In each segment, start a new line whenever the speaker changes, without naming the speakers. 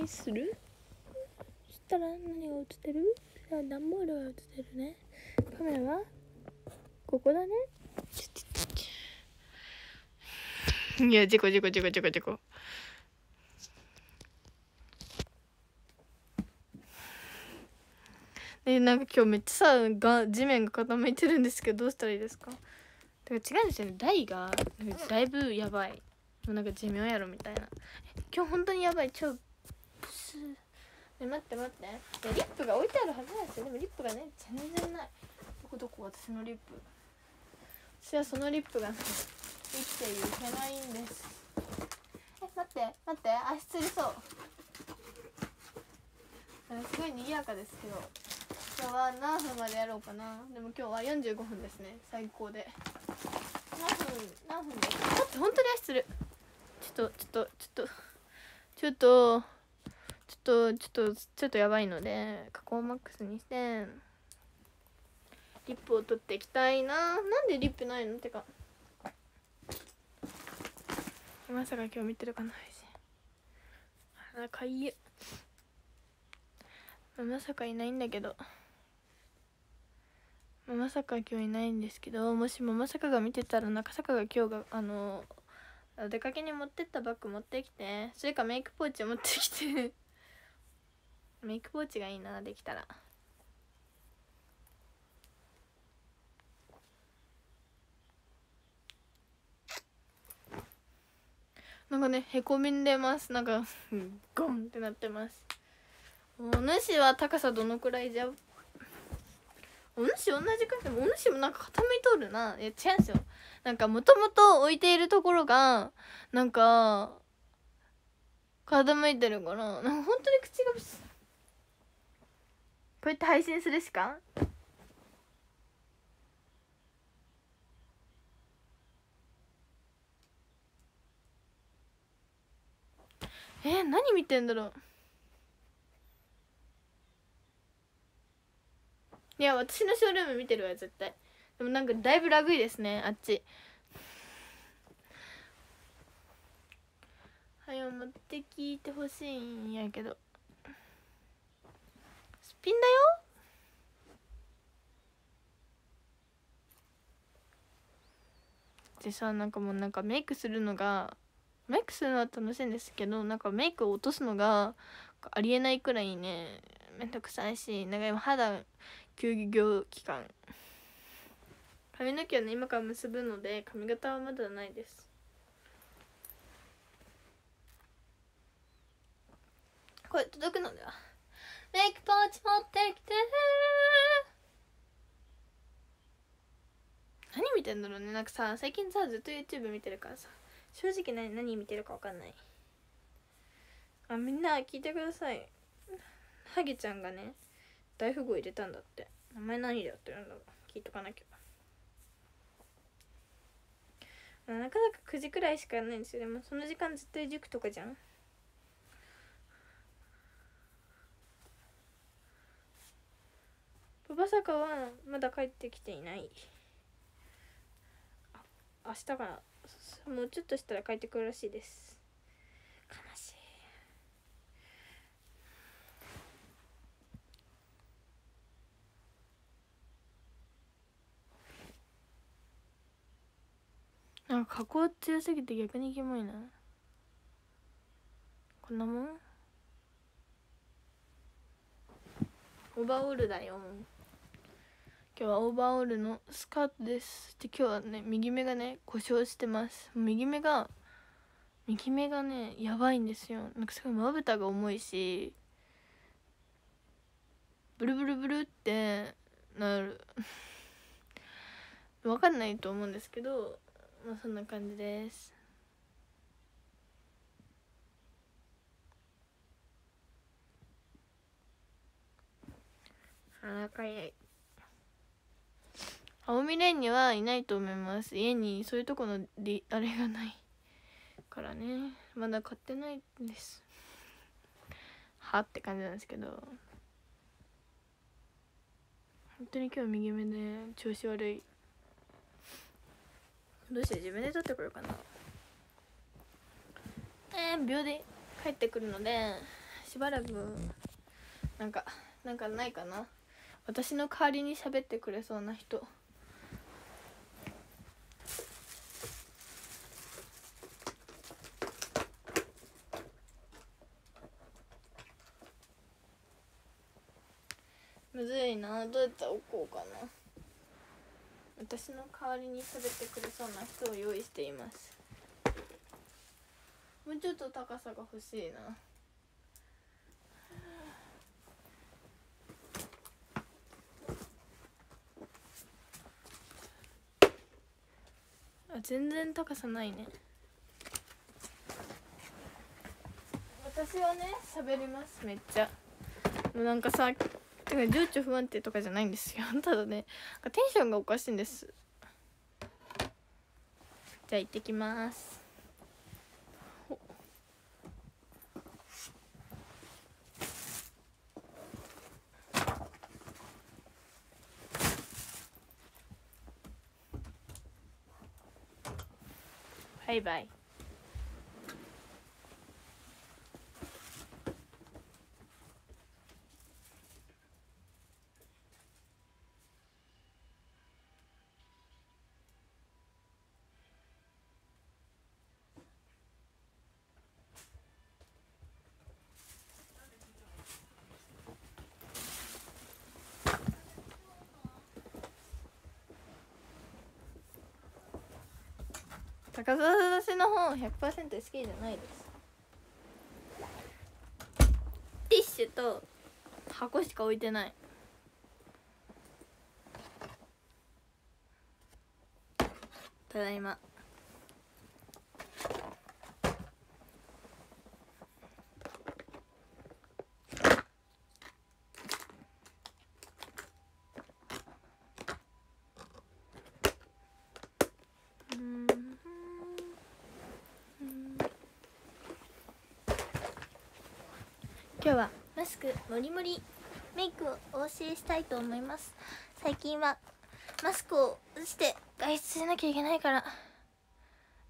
にするそしたら何が映ってるじゃあ段ボールが映ってるねカメラはここだねいや事故事故事故事故事故えなんか今日めっちゃさが地面が傾いてるんですけどどうしたらいいですかだから違うんですよね台がだいぶやばいもうなんか寿命やろみたいな今日本当にやばい超え待って待ってリップが置いてあるはずなんですよでもリップがね全然ないどこどこ私のリップ私はそのリップが、生きていけないんですえ待って待って足つりそうすごい賑やかですけど今日は何分までやろうかなでも今日は45分ですね最高で何分何分で待って本当に足つるちょっとちょっとちょっとちょっとちょっとちょっとちょっとやばいので加工マックスにしてリップを取っていきたいななんでリップないのってかまさか今日見てるかな私。あらかゆまさかいないんだけどまさか今日いないんですけどもしもまさかが見てたら中坂が今日があの出かけに持ってったバッグ持ってきてそれかメイクポーチ持ってきてメイクポーチがいいなできたらなんかねへこみんでますなんかゴンってなってますお主は高さどのくらいじゃお主同じくらいお主もなんか傾いとるないや違うんですよなんかもともと置いているところがなんか傾いてるからなんか本当に口がこうやって配信するしかえー、何見てんだろういや私のショールーム見てるわ絶対でもなんかだいぶラグいですねあっちはよ持ってきてほしいんやけどピンだよでさなんかもうなんかメイクするのがメイクするのは楽しいんですけどなんかメイクを落とすのがありえないくらいねめんどくさいしなんか今肌休業期間髪の毛はね今から結ぶので髪型はまだないですこれ届くのではメイクポーチ持ってきて何見てんだろうねなんかさ最近さずっと YouTube 見てるからさ正直何何見てるか分かんないあみんな聞いてくださいハゲちゃんがね大富豪入れたんだって名前何でやってるんだろう聞いとかなきゃなかなか9時くらいしかないんですよでもその時間絶対塾とかじゃんパパ坂はまだ帰ってきていない明日かなもうちょっとしたら帰ってくるらしいです悲しいなんか加工強すぎて逆にキモいなこんなもんオーバーオールだよ今日はオーバーオールのスカートですで今日はね右目がね故障してます右目が右目がねやばいんですよなんかすごいまぶたが重いしブルブルブルってなる分 かんないと思うんですけどまあそんな感じですあらかい青みれんにはいないと思います家にそういうとこのりあれがないからねまだ買ってないんですはって感じなんですけど本当に今日右目で調子悪いどうして自分で撮ってくるかなえー、秒で帰ってくるのでしばらくなんかなんかないかな私の代わりに喋ってくれそうな人ずいなどうやったら置こうかな私の代わりに食べてくれそうな人を用意していますもうちょっと高さが欲しいなあ全然高さないね私はね喋りますめっちゃもうなんかさか情緒不安定とかじゃないんですよ ただねテンションがおかしいんですじゃあ行ってきますバイバイ。か私の本100%好きじゃないですティッシュと箱しか置いてないただいまもりもりメイクをお教えしたいと思います最近はマスクをして外出しなきゃいけないから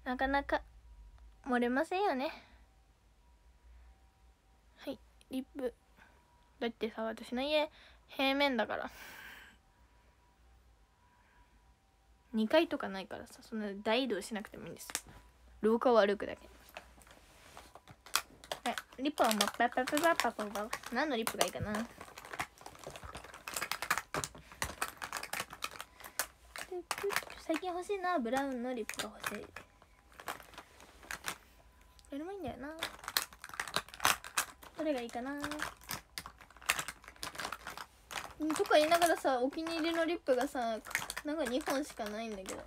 なかなか漏れませんよねはいリップだってさ私の家平面だから2階とかないからさそんな大移動しなくてもいいんです廊下を歩くだけえ、リップはもう、パパパパパパパ。何のリップがいいかな。最近欲しいな、ブラウンのリップが欲しい。どれもいいんだよな。どれがいいかな。とか言いながらさ、お気に入りのリップがさ、なんか2本しかないんだけど。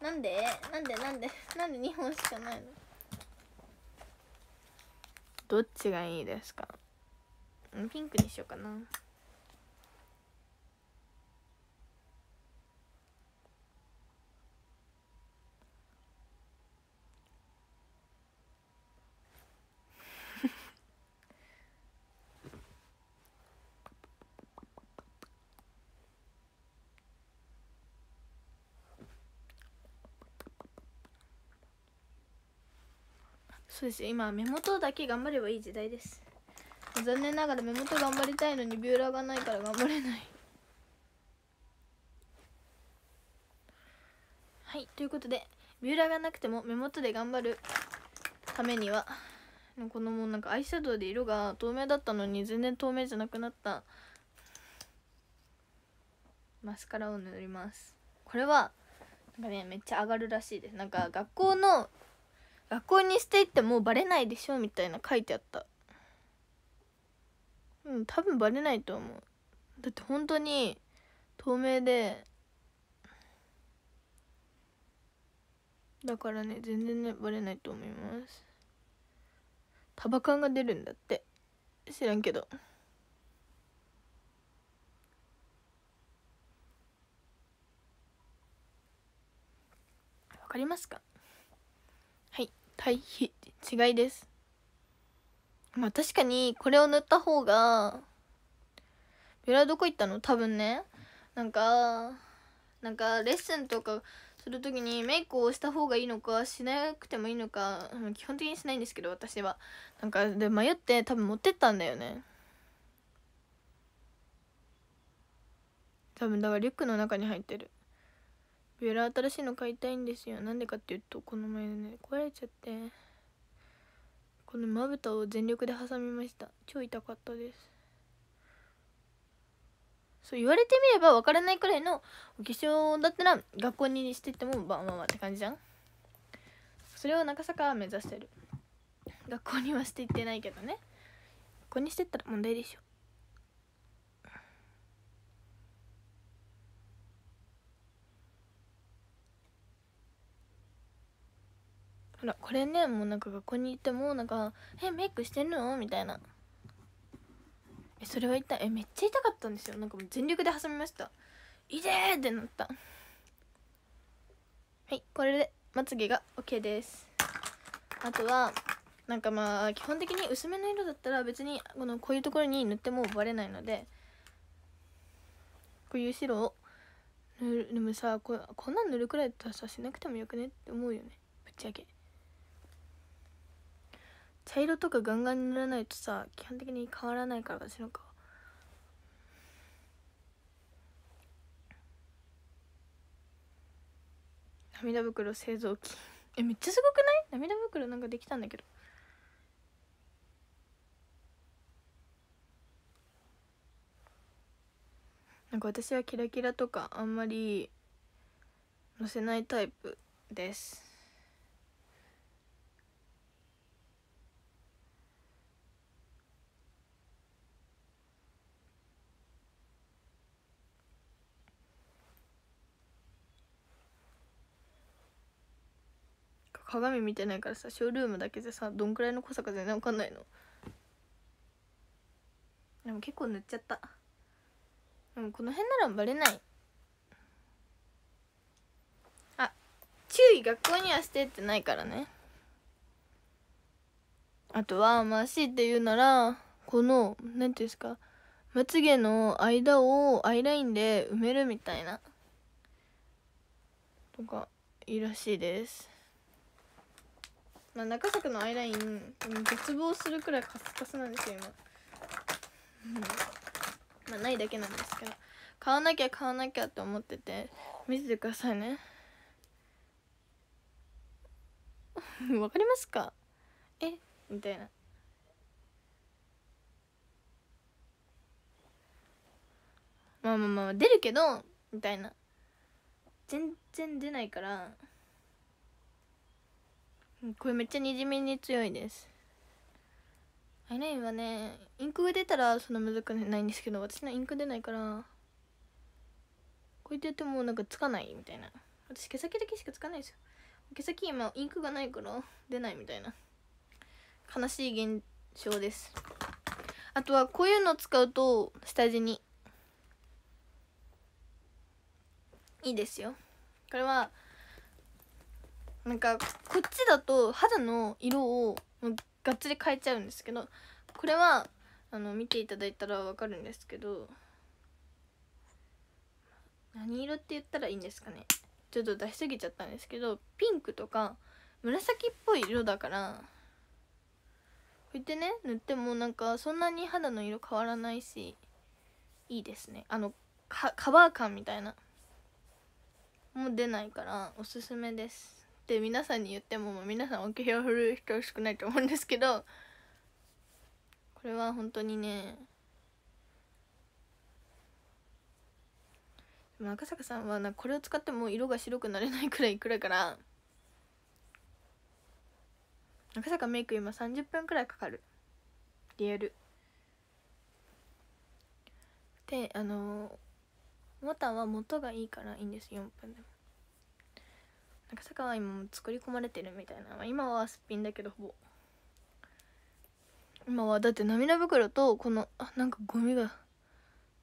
なんでなんでなんでなんで2本しかないのどっちがいいですかピンクにしようかなそうですよ今目元だけ頑張ればいい時代です残念ながら目元頑張りたいのにビューラーがないから頑張れないはいということでビューラーがなくても目元で頑張るためにはこのもうなんかアイシャドウで色が透明だったのに全然透明じゃなくなったマスカラを塗りますこれはなんかねめっちゃ上がるらしいですなんか学校の学校にしていってもうバレないでしょみたいな書いてあったうん多分バレないと思うだって本当に透明でだからね全然ねバレないと思いますタバカンが出るんだって知らんけどわかりますか対比違いですまあ確かにこれを塗った方がベラどこ行ったの多分ねなんかなんかレッスンとかする時にメイクをした方がいいのかしなくてもいいのか基本的にしないんですけど私はなんかで迷って多分持ってったんだよね多分だからリュックの中に入ってるビュラ新しいの買いたいんですよなんでかっていうとこの前ね壊れちゃってこのまぶたを全力で挟みました超痛かったですそう言われてみれば分からないくらいのお化粧だったら学校にしてってもまあまあまあって感じじゃんそれを中坂は目指してる学校にはしていってないけどねここにしてったら問題でしょほらこれねもうなんか学校に行ってもなんか「えメイクしてんの?」みたいなえそれは痛いえめっちゃ痛かったんですよなんかもう全力で挟みました「痛ー!」ってなったはいこれでまつげが OK ですあとはなんかまあ基本的に薄めの色だったら別にこのこういうところに塗ってもバレないのでこういう白を塗るでもさここんなん塗るくらいだったらさしなくてもよくねって思うよねぶっちゃけ茶色とかガンガン塗らないとさ基本的に変わらないから私の顔涙袋製造機 えめっちゃすごくない涙袋なんかできたんだけどなんか私はキラキラとかあんまり載せないタイプです鏡見てないからさショールームだけでさどんくらいの濃さか全然わかんないのでも結構塗っちゃったでもこの辺ならバレないあ注意学校にはしてってないからねあとはまあしいて言うならこの何ていうんですかまつげの間をアイラインで埋めるみたいなとかいいらしいですまあ、中作のアイライン絶望するくらいカスカスなんですよ今 まあないだけなんですけど買わなきゃ買わなきゃって思ってて見ててくださいね わかりますかえみたいなまあまあまあ出るけどみたいな全然出ないからこれめっちゃにじみに強いですアイラインはねインクが出たらそんな難くないんですけど私のインク出ないからこうやってやってもなんかつかないみたいな私毛先だけしかつかないですよ毛先今インクがないから出ないみたいな悲しい現象ですあとはこういうの使うと下地にいいですよこれはなんかこっちだと肌の色をがっつり変えちゃうんですけどこれはあの見ていただいたら分かるんですけど何色って言ったらいいんですかねちょっと出しすぎちゃったんですけどピンクとか紫っぽい色だからこうやってね塗ってもなんかそんなに肌の色変わらないしいいですねあのカバー感みたいなも出ないからおすすめですって皆さんに言っても皆さんお気を振る人少ないと思うんですけどこれは本当にねでも赤坂さんはなこれを使っても色が白くなれないくらい暗いから赤坂メイク今30分くらいかかるリアルであのモタンは元がいいからいいんです4分でも赤坂は今も作り込まれてるみたいな今はすっぴんだけどほぼ今はだって涙袋とこのあなんかゴミが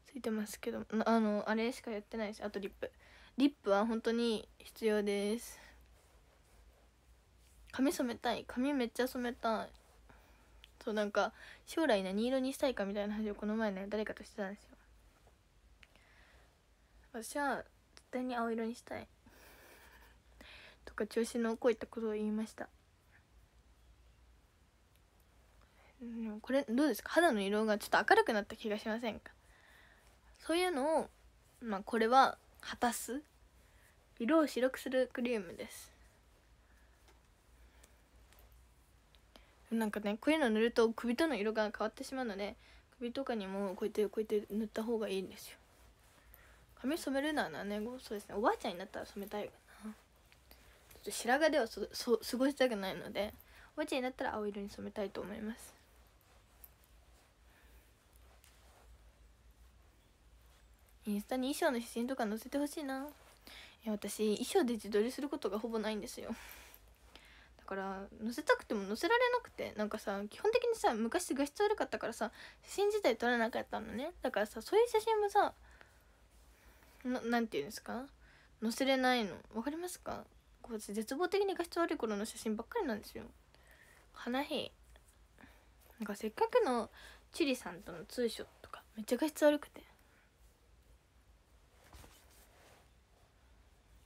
ついてますけどあのあれしかやってないしあとリップリップは本当に必要です髪染めたい髪めっちゃ染めたいそうなんか将来何色にしたいかみたいな話をこの前ね誰かとしてたんですよ私は絶対に青色にしたいとか調子のこういったことを言いましたこれどうですか肌の色がちょっと明るくなった気がしませんかそういうのをまあこれは果たす色を白くするクリームですなんかねこういうの塗ると首との色が変わってしまうので首とかにもこうやってこうやって塗った方がいいんですよ髪染めるならねそうですねおばあちゃんになったら染めたいっと白髪ではそそ過ごしたくないのでおばちゃんになったら青色に染めたいと思いますインスタに衣装の写真とか載せてほしいないや私衣装で自撮りすることがほぼないんですよだから載せたくても載せられなくてなんかさ基本的にさ昔画質悪かったからさ写真自体撮れなかったのねだからさそういう写真もさななんていうんですか載せれないの分かりますか私絶望的に画質悪い頃の写真ばっかりなんですよ花火なんかせっかくのチリさんとのツーショットめっちゃ画質悪くて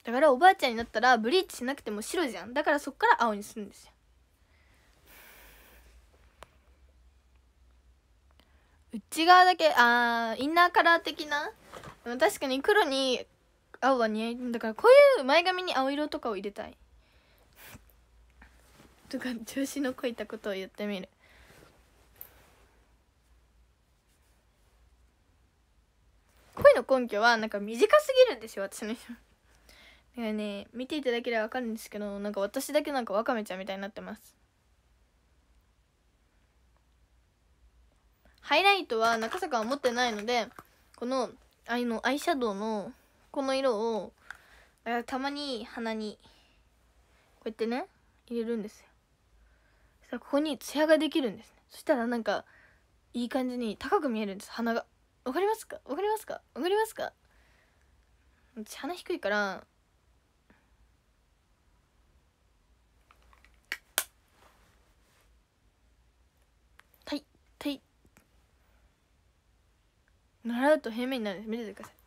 だからおばあちゃんになったらブリーチしなくても白じゃんだからそっから青にするんですよ内側だけあーインナーカラー的な確かに黒に青は似合いだからこういう前髪に青色とかを入れたい とか調子のこいたことを言ってみる恋の根拠はなんか短すぎるんですよ私の人だからね見ていただければ分かるんですけどなんか私だけなんかワカメちゃんみたいになってますハイライトは中坂は持ってないのでこのあのアイシャドウのこの色をたまに鼻にこうやってね入れるんですよそここにツヤができるんです、ね、そしたらなんかいい感じに高く見えるんです鼻がわかりますかわかりますかわかりますか私鼻低いからはいはい習うと平面になるんです見ててください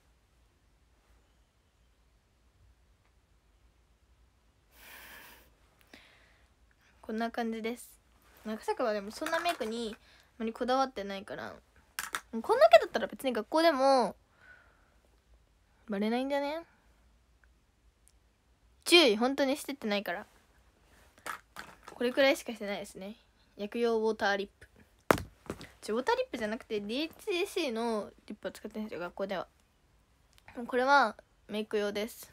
こんな感じです中坂はでもそんなメイクにあまりこだわってないからこんだけだったら別に学校でもバレないんじゃね注意本当にしてってないからこれくらいしかしてないですね薬用ウォーターリップちょウォーターリップじゃなくて DHC のリップを使ってるんですよ学校ではこれはメイク用です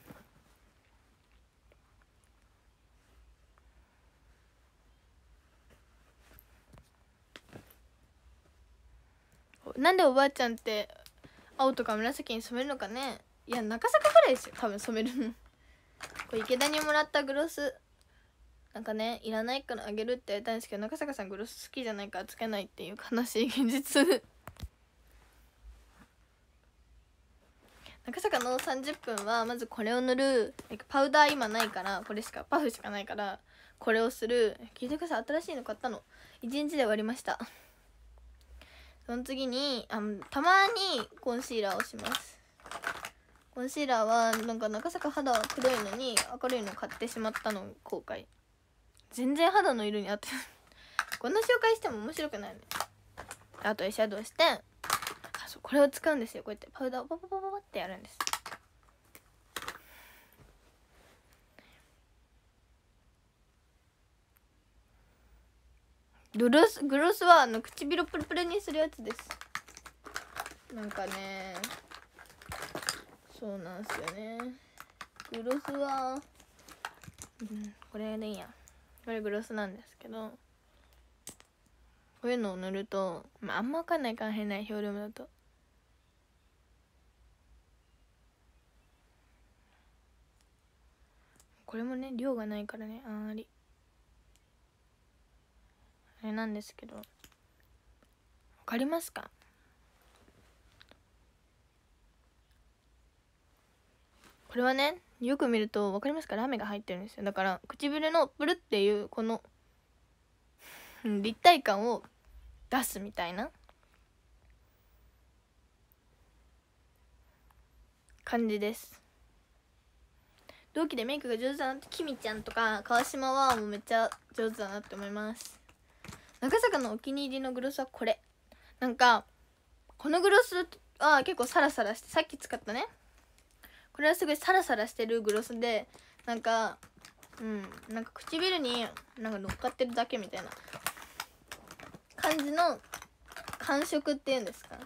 なんでおばあちゃんって青とか紫に染めるのかねいや中坂ぐらいですよ多分染めるのこれ池田にもらったグロスなんかねいらないからあげるって言ったんですけど中坂さんグロス好きじゃないからつけないっていう悲しい現実中坂の30分はまずこれを塗るパウダー今ないからこれしかパフしかないからこれをする聞いてください新しいの買ったの1日で終わりましたその次にあのたまにコンシーラーをしますコンシーラーはなんか中坂肌は黒いのに明るいの買ってしまったの後悔全然肌の色に合ってないこんな紹介しても面白くないねあとエシャドウしてあそうこれを使うんですよこうやってパウダーをパパパパパってやるんですグロスグロスはあの唇プルプルにするやつですなんかねそうなんすよねグロスは、うん、これでいいやこれグロスなんですけどこういうのを塗ると、まあ、あんま分かんないから変な表ルーだとこれもね量がないからねあんまりれなんですけどわかりますかこれはねよく見るとわかりますかラメが入ってるんですよだから唇のプルっていうこの立体感を出すみたいな感じです同期でメイクが上手だなってきみちゃんとか川島はもうめっちゃ上手だなって思います長坂のお気に入りのグロスはこれなんかこのグロスは結構サラサラしてさっき使ったねこれはすごいサラサラしてるグロスでなんかうんなんか唇になんか乗っかってるだけみたいな感じの感触っていうんですか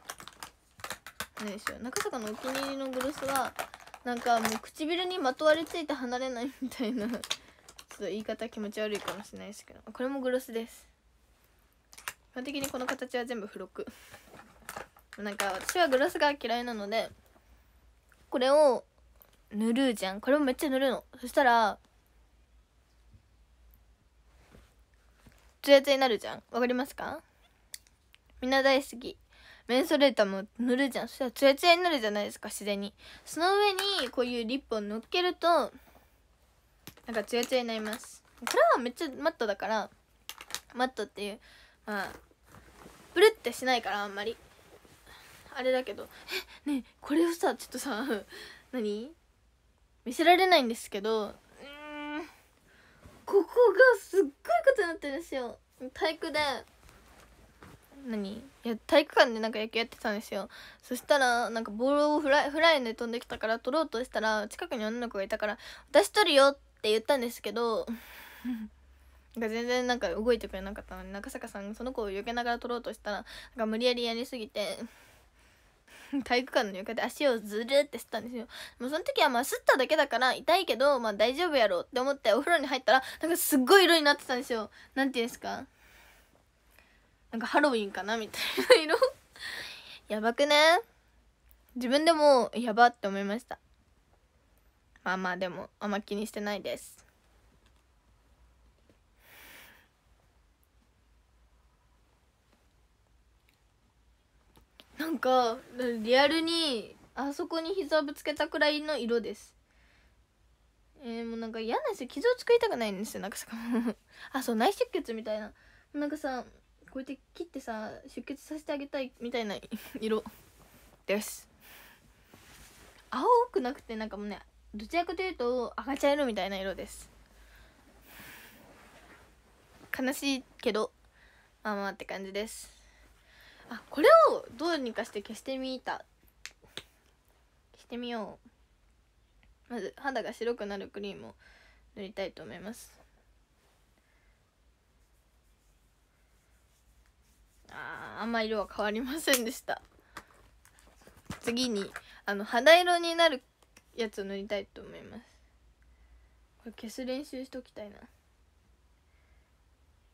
でしょう中坂のお気に入りのグロスはなんかもう唇にまとわりついて離れないみたいなちょっと言い方気持ち悪いかもしれないですけどこれもグロスです本的にこの形は全部付録なんか私はグラスが嫌いなのでこれを塗るじゃんこれもめっちゃ塗るのそしたらツヤツヤになるじゃんわかりますかみんな大好きメンソレーターも塗るじゃんそしたらツヤツヤになるじゃないですか自然にその上にこういうリップを乗っけるとなんかツヤツヤになりますこれはめっちゃマットだからマットっていうまあうるってしないからあんまりあれだけどえねえこれをさちょっとさ 何見せられないんですけどうんここがすっごいことになってるんですよ体育で何や体育館でなんか野球やってたんですよそしたらなんかボールをフライフライで飛んできたから取ろうとしたら近くに女の子がいたから「私取るよ」って言ったんですけど か全然なんか動いてくれなかったのに中坂さんがその子を避けながら撮ろうとしたらなんか無理やりやりすぎて 体育館の床で足をずるって吸ったんですよもうその時はまあ吸っただけだから痛いけどまあ大丈夫やろうって思ってお風呂に入ったらなんかすっごい色になってたんですよなんていうんですかなんかハロウィンかなみたいな色 やばくね自分でもやばって思いましたまあまあでもあんま気にしてないですなんかリアルにあそこに膝ぶつけたくらいの色ですえー、もうなんか嫌なんですよ傷を作りたくないんですよなんかさ あそう内出血みたいななんかさこうやって切ってさ出血させてあげたいみたいな 色です青くなくてなんかもうねどちらかというと赤茶色みたいな色です悲しいけどまあまあって感じですあこれをどうにかして消してみた消してみようまず肌が白くなるクリームを塗りたいと思いますああんま色は変わりませんでした次にあの肌色になるやつを塗りたいと思いますこれ消す練習しときたいな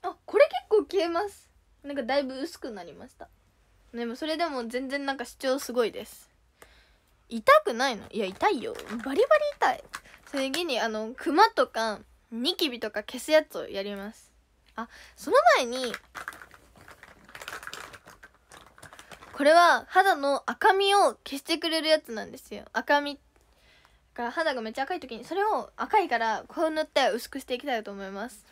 あこれ結構消えますなんかだいぶ薄くなりましたでもそれでも全然なんか主張すごいです痛くないのいや痛いよバリバリ痛いそれ次にあのクマとかニキビとか消すやつをやりますあその前にこれは肌の赤みを消してくれるやつなんですよ赤みから肌がめっちゃ赤い時にそれを赤いからこう塗って薄くしていきたいと思います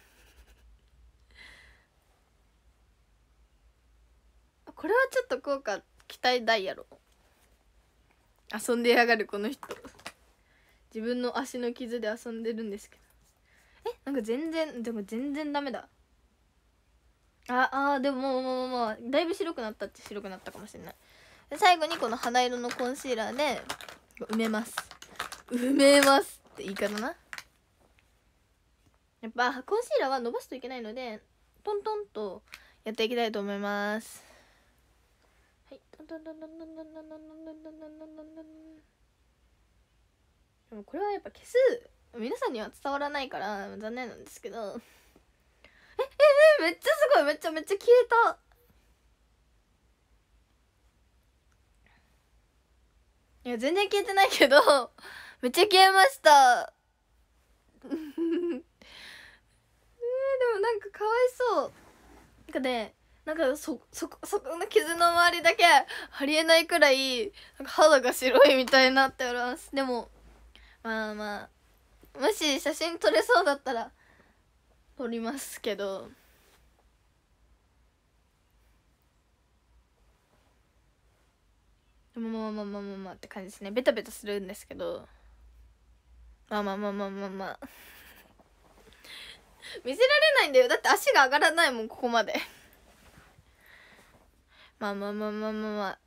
これはちょっと効果期待大やろ遊んでやがるこの人自分の足の傷で遊んでるんですけどえなんか全然でも全然ダメだああでももうもうもうだいぶ白くなったって白くなったかもしれない最後にこの肌色のコンシーラーで埋めます埋めますって言い方なやっぱコンシーラーは伸ばすといけないのでトントンとやっていきたいと思いますでもこれはやっぱ消す皆さんには伝わらないから残念なんですけどえええめっちゃすごいめっちゃめっちゃ消えたいや全然消えてないけど めっちゃ消えました えでもなんかかわいそうなんかねなんかそそこそこの傷の周りだけありえないくらいなんか肌が白いみたいになっておりますでもまあまあもし写真撮れそうだったら撮りますけどまあまあまあまあまあまあって感じですねベタベタするんですけどまあまあまあまあまあまあ見せられないんだよだって足が上がらないもんここまでまあまあまあまあまあまあ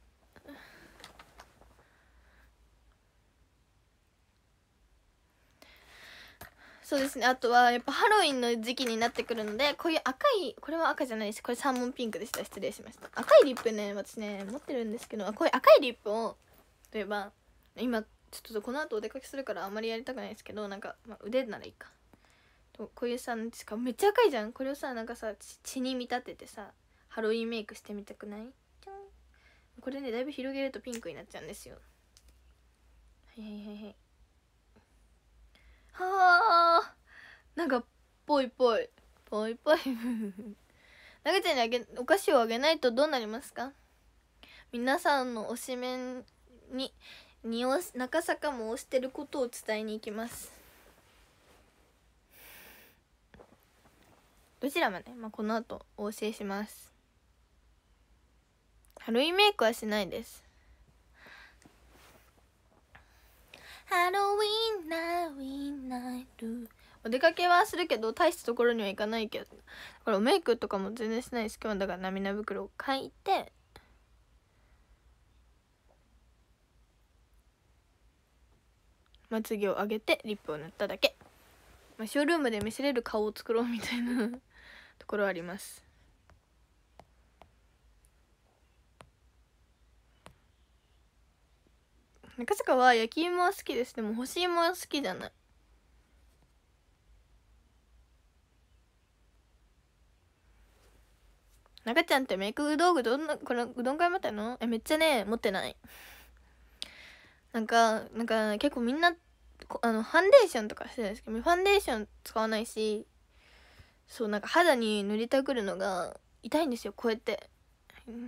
そうですねあとはやっぱハロウィンの時期になってくるのでこういう赤いこれは赤じゃないしこれサーモンピンクでした失礼しました赤いリップね私ね持ってるんですけどこういう赤いリップを例えば今ちょっとこの後お出かけするからあんまりやりたくないですけどなんか、まあ、腕ならいいかこういうさしかもめっちゃ赤いじゃんこれをさなんかさ血に見立ててさハロウィンメイクしてみたくないこれねだいぶ広げるとピンクになっちゃうんですよはいはいはいはいはあなんかぽいぽいぽいぽいなげちゃんにあげお菓子をあげないとどうなりますか皆さんの推しメンににお中坂も推してることを伝えに行きますどちらまで、まあ、この後お教えします軽いメイクはしないですハロウィンナウィンナイトお出かけはするけど大したところには行かないけどこれメイクとかも全然しないです今日だから涙袋を書いてまつげを上げてリップを塗っただけ、まあ、ショールームで見せれる顔を作ろうみたいなところあります中坂は焼き芋は好きですでも干し芋は好きじゃない中ちゃんってメイク道具どんなこれうどん買いまったのえめっちゃね持ってないなんかなんか結構みんなあのファンデーションとかしてるんですけどファンデーション使わないしそうなんか肌に塗りたくるのが痛いんですよこうやって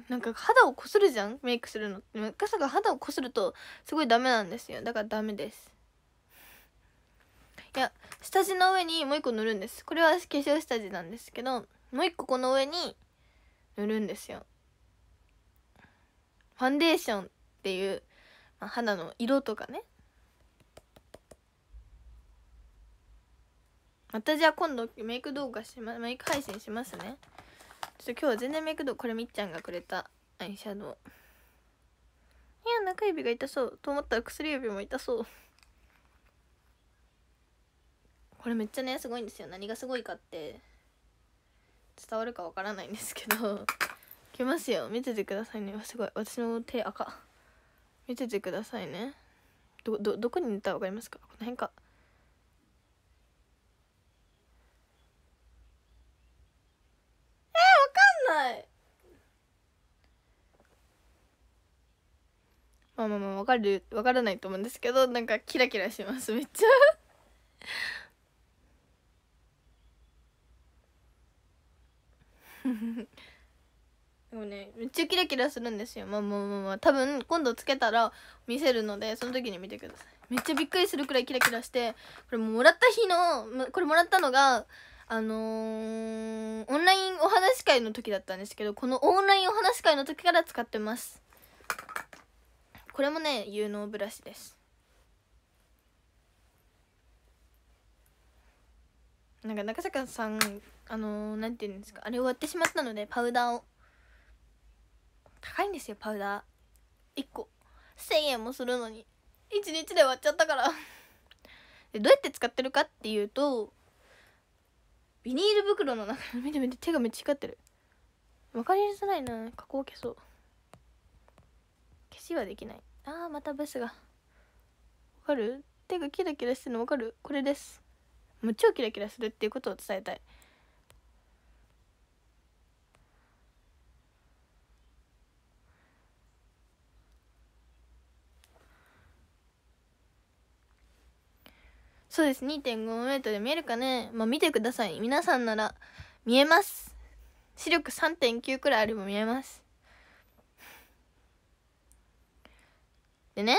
なんか肌をこするじゃんメイクするのさが肌をこするとすごいダメなんですよだからダメですいや下地の上にもう一個塗るんですこれは化粧下地なんですけどもう一個この上に塗るんですよファンデーションっていう、まあ、肌の色とかねまたじゃあ今度メイク動画しまメイク配信しますねちょっと今日は全然メイクどこれみっちゃんがくれたアイシャドウいや中指が痛そうと思ったら薬指も痛そうこれめっちゃねすごいんですよ何がすごいかって伝わるかわからないんですけどきますよ見ててくださいねすごい私の手赤見ててくださいねどどどこに塗ったら分かりますかこの辺かいまあまあまあ分かる分からないと思うんですけどなんかキラキラしますめっちゃでもねめっちゃキラキラするんですよまあまあまあまあ多分今度つけたら見せるのでその時に見てくださいめっちゃびっくりするくらいキラキラしてこれもらった日のこれもらったのがあのー、オンラインお話会の時だったんですけどこのオンラインお話会の時から使ってますこれもね有能ブラシですなんか中坂さんあのー、なんていうんですかあれを割ってしまったのでパウダーを高いんですよパウダー1個1,000円もするのに1日で割っちゃったから でどうやって使ってるかっていうとビニール袋の中見て見て手がめっちゃ光ってる分かりづらいな加工消そう消しはできないあーまたブスがわかる手がキラキラしてるのわかるこれですもう超キラキラするっていうことを伝えたいそうです2.5メートル見えるかねまあ見てください皆さんなら見えます視力3.9くらいあれば見えますでね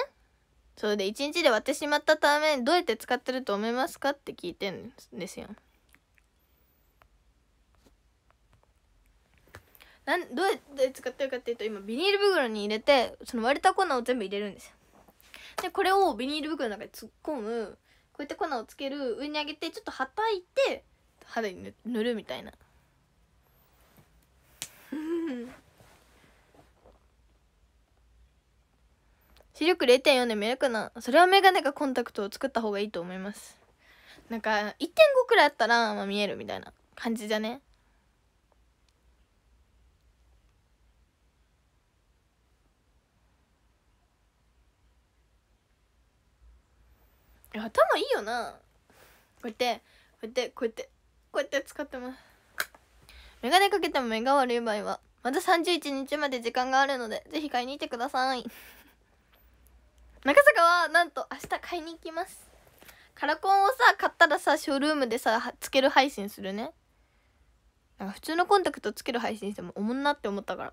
それで1日で割ってしまったためどうやって使ってると思いますかって聞いてるんですよなんどうやって使ってるかっていうと今ビニール袋に入れてその割れた粉を全部入れるんですよでこれをビニール袋の中に突っ込むこうやって粉をつける上に上げてちょっとはたいて肌に塗るみたいな 視力0.4で目がるかなそれは眼鏡かコンタクトを作った方がいいと思いますなんか1.5くらいあったら、まあ、見えるみたいな感じじゃね頭いいよなこうやってこうやってこうやってこうやって使ってますメガネかけても目が悪い場合はまだ31日まで時間があるのでぜひ買いに行ってください 中坂はなんと明日買いに行きますカラコンをさ買ったらさショールームでさつける配信するねなんか普通のコンタクトつける配信してもおもんなって思ったから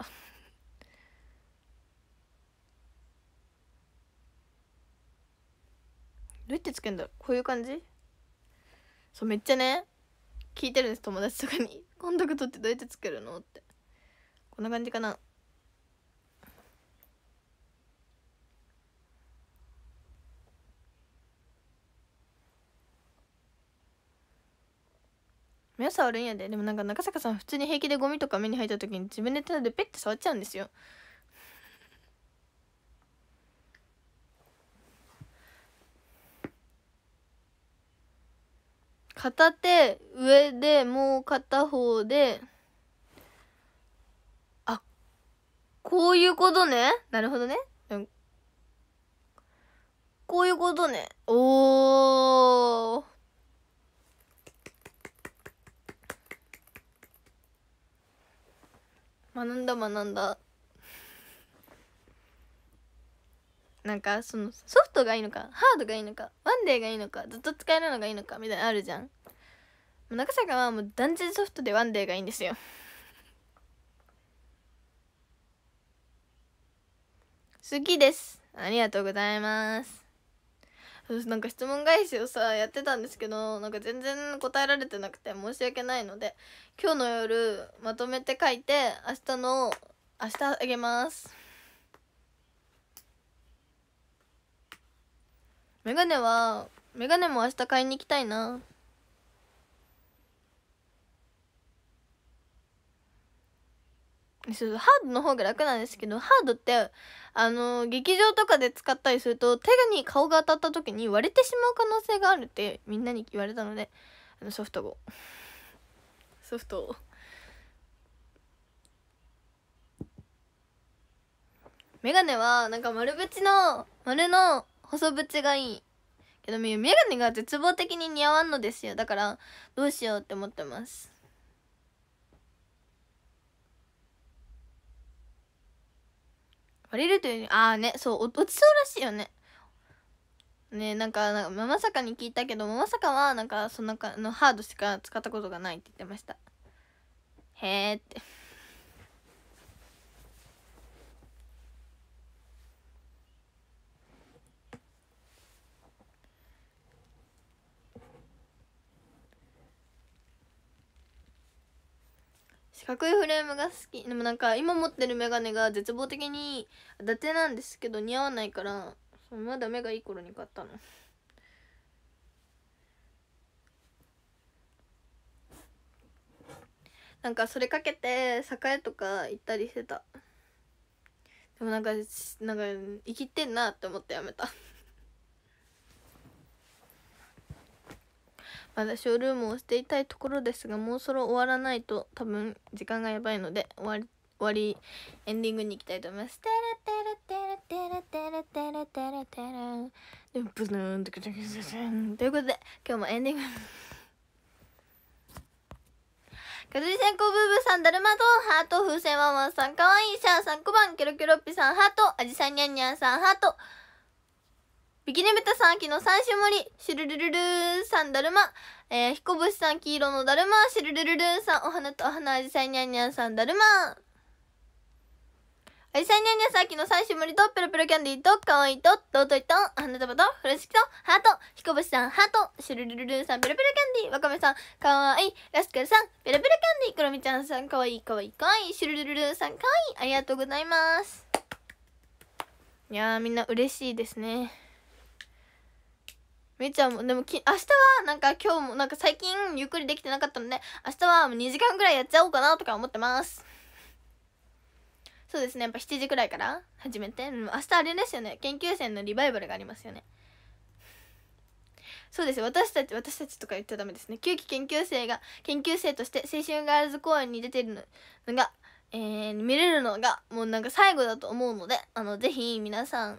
どうやってつけんだこういう感じそうめっちゃね聞いてるんです友達とかに「コンタクトってどうやってつけるの?」ってこんな感じかな目触るんやででもなんか中坂さん普通に平気でゴミとか目に入った時に自分で手でペッて触っちゃうんですよ片手上でもう片方であこういうことねなるほどねこういうことねおー学んだ学んだ。なんかそのソフトがいいのかハードがいいのかワンデーがいいのかずっと使えるのがいいのかみたいなのあるじゃん中坂はもう断然ソフトでワンデーがいいんですよ好きですありがとうございますなんか質問返しをさやってたんですけどなんか全然答えられてなくて申し訳ないので今日の夜まとめて書いて明日の明日あげますメガネはメガネも明日買いに行きたいなそうハードの方が楽なんですけどハードってあの劇場とかで使ったりすると手に顔が当たった時に割れてしまう可能性があるってみんなに言われたのであのソフトをソフトをメガネはなんか丸縁の丸の細縁がいいけど眼鏡が絶望的に似合わんのですよだからどうしようって思ってますバれるというああねそう落ちそうらしいよねねなんかなんかママサカに聞いたけどママサカはなんかそんなかのハードしか使ったことがないって言ってましたへえって四角いフレームが好きでもなんか今持ってる眼鏡が絶望的に伊達なんですけど似合わないからまだ目がいい頃に買ったのなんかそれかけて栄とか行ったりしてたでもなんかなんか生きてんなって思ってやめたまだショールームをしていたいところですがもうそろ終わらないと多分時間がやばいので終わり終わりエンディングに行きたいと思います。テレテレテレテレテレテレテレということで今日もエンディングかずりこうブーブーさんだるまとハート風船ワンワンさんかわいいシャーさん小判キョロキョロッピさんハートあじさんにゃんにゃんさんハートビキニベタさん、秋の三種盛り、シルルルルーンさん、だるま、えー、彦星さん、黄色のだるま、シルルルルーンさん、お花とお花あじさいにゃんにゃんさん、だるま。あじさいにゃんにゃんさん、秋の三種盛りと、ペロペロキャンディーと、かわいいと、どうといと、花束と、風呂敷と、ハート、彦星さん、ハート、シュルルルルーンさん、ペロペロキャンディー、わかめさん、かわいい、ラスカルさん、ペロペロキャンディー、クロミちゃんさん、かわいい、かわいい、かわいい、シルルルルーンさん、かわいい、ありがとうございます。いやー、みんな嬉しいですね。みっちゃんもでもき明日はなんか今日もなんか最近ゆっくりできてなかったので明日はもう2時間ぐらいやっちゃおうかなとか思ってますそうですねやっぱ7時くらいから始めて明日あれですよね研究生のリバイバルがありますよねそうです私たち私たちとか言っちゃダメですね9期研究生が研究生として青春ガールズ公演に出てるのが、えー、見れるのがもうなんか最後だと思うのであのぜひ皆さん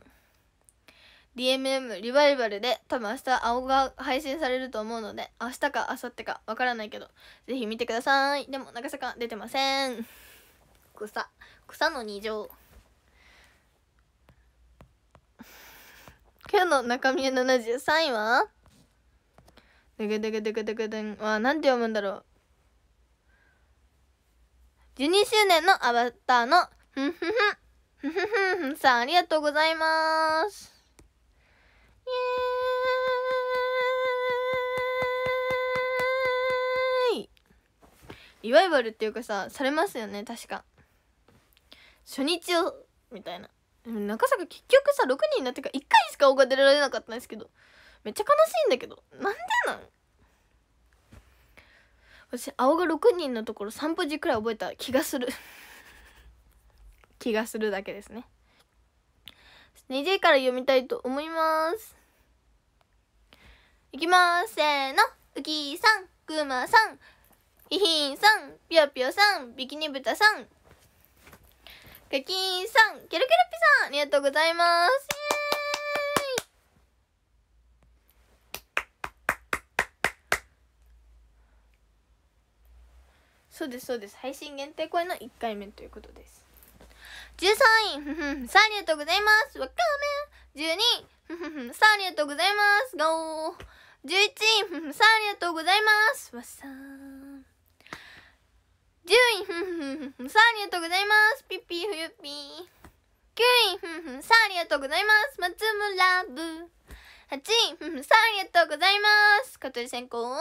DMM リバイバルで多分明日青が配信されると思うので明日か明後日かわからないけどぜひ見てくださいでも長坂出てません草草の2乗今日の中身73位はでぐでぐはなんて読むんだろう12周年のアバターのふんふんふんふんふんふんさんありがとうございますイエーイリバイバルっていうかさされますよね確か初日をみたいな中坂結局さ6人になってから1回しか顔が出られなかったんですけどめっちゃ悲しいんだけどなんでなん私青が6人のところ3文字くらい覚えた気がする 気がするだけですね2時から読みたいと思いますいきますせーのうきさんくまさんいひんさんぴよぴよさんビキニブタさんかきんさんケロケロピさんありがとうございますそうですそうです配信限定声の1回目ということです13位ふふんさあありがとうございますわかめ12位ふふんさあありがとうございますガオー11位、ふふさん、ありがとうございます。わっさん。10位、ふんさん、ありがとうございます。ピッピー、ふゆぴー。9位、ふんさん、ありがとうございます。松村部。8位、ふんさん、ありがとうございます。香取先行、ブブ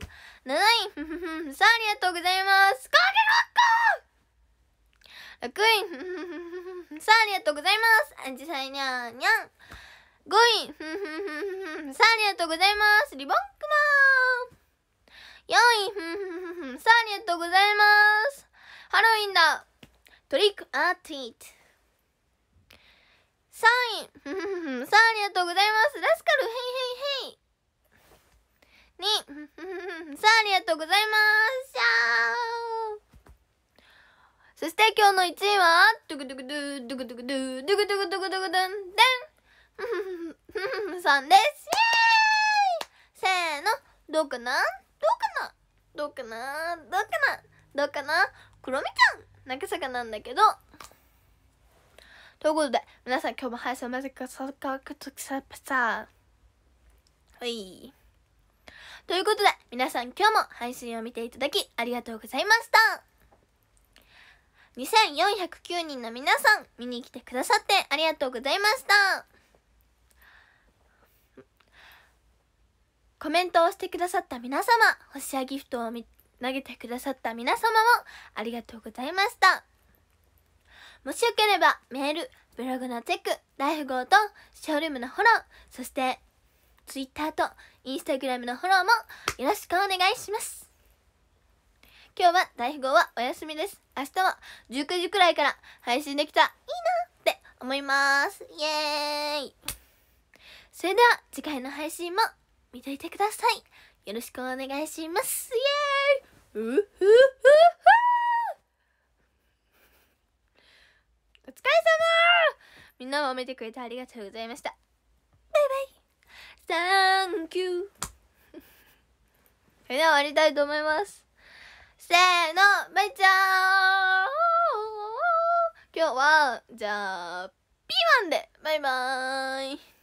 ー。7位、ふんさん、ありがとうございます。かけろっこ !6 位、ふんさん、ありがとうございます。あじさいにゃーにゃん。5位、ふんふんふんふんふん、さあありがとうございます。リボンクマン。4位、ふんふんふんふん、さあありがとうございます。ハロウィンだ。トリックアーティート。3位、ふんふんふん、さあありがとうございます。ラスカル、ヘイヘイヘイ。ふふふんんに、さあ、ありがとうございます。そして今日の1位は、ドゥクドゥクドゥ、ドゥクドゥクドゥ、ドゥクドゥクドゥクドゥクドン、さんですせーのどうかなどうかなどうかなどうかなどうかな黒みちゃん長坂なんだけどということで皆さん今日も配信まず、かさかくとさぱさはいということで皆さん今日も配信を見ていただきありがとうございました2409人の皆さん見に来てくださってありがとうございましたコメントをしてくださった皆様、星やギフトを投げてくださった皆様もありがとうございました。もしよければメール、ブログのチェック、大富豪とショールームのフォロー、そして Twitter と Instagram のフォローもよろしくお願いします。今日は大富豪はお休みです。明日は19時くらいから配信できたらいいなって思います。イエーイそれでは次回の配信も見といてください。よろしくお願いします。イエーイうふふふお疲れ様みんなも見てくれてありがとうございました。バイバイサンキューそれ では終わりたいと思います。せーの、バイチャー今日は、じゃあ、ピーマンでバイバーイ